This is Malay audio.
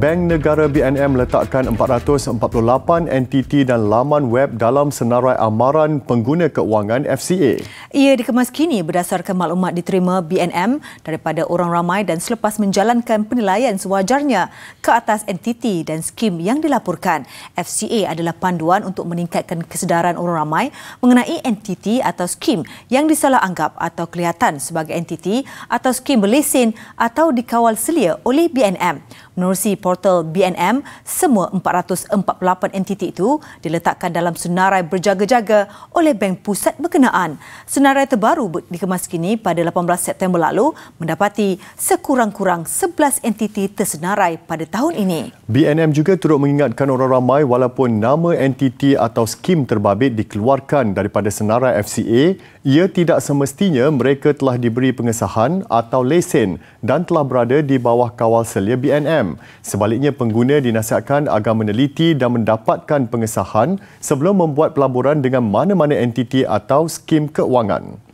Bank Negara BNM letakkan 448 entiti dan laman web dalam senarai amaran pengguna keuangan FCA. Ia dikemas kini berdasarkan maklumat diterima BNM daripada orang ramai dan selepas menjalankan penilaian sewajarnya ke atas entiti dan skim yang dilaporkan. FCA adalah panduan untuk meningkatkan kesedaran orang ramai mengenai entiti atau skim yang disalah anggap atau kelihatan sebagai entiti atau skim berlesen atau dikawal selia oleh BNM. Menerusi portal BNM, semua 448 entiti itu diletakkan dalam senarai berjaga-jaga oleh Bank Pusat Berkenaan. Senarai terbaru dikemas kini pada 18 September lalu mendapati sekurang-kurang 11 entiti tersenarai pada tahun ini. BNM juga turut mengingatkan orang ramai walaupun nama entiti atau skim terbabit dikeluarkan daripada senarai FCA, ia tidak semestinya mereka telah diberi pengesahan atau lesen dan telah berada di bawah kawal selia BNM. Sebaliknya, pengguna dinasihatkan agar meneliti dan mendapatkan pengesahan sebelum membuat pelaburan dengan mana-mana entiti atau skim keuangan.